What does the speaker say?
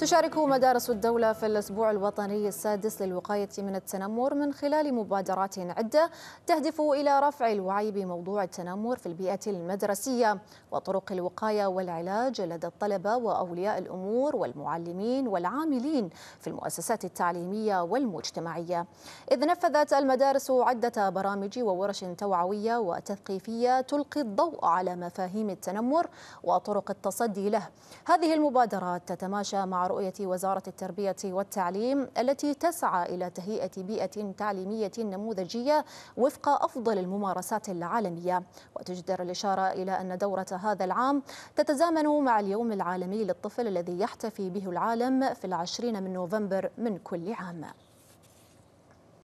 تشارك مدارس الدولة في الأسبوع الوطني السادس للوقاية من التنمر من خلال مبادرات عدة تهدف إلى رفع الوعي بموضوع التنمر في البيئة المدرسية وطرق الوقاية والعلاج لدى الطلبة وأولياء الأمور والمعلمين والعاملين في المؤسسات التعليمية والمجتمعية إذ نفذت المدارس عدة برامج وورش توعوية وتثقيفية تلقي الضوء على مفاهيم التنمر وطرق التصدي له هذه المبادرات تتماشى مع رؤية وزارة التربية والتعليم التي تسعى إلى تهيئة بيئة تعليمية نموذجية وفق أفضل الممارسات العالمية وتجدر الإشارة إلى أن دورة هذا العام تتزامن مع اليوم العالمي للطفل الذي يحتفي به العالم في العشرين من نوفمبر من كل عام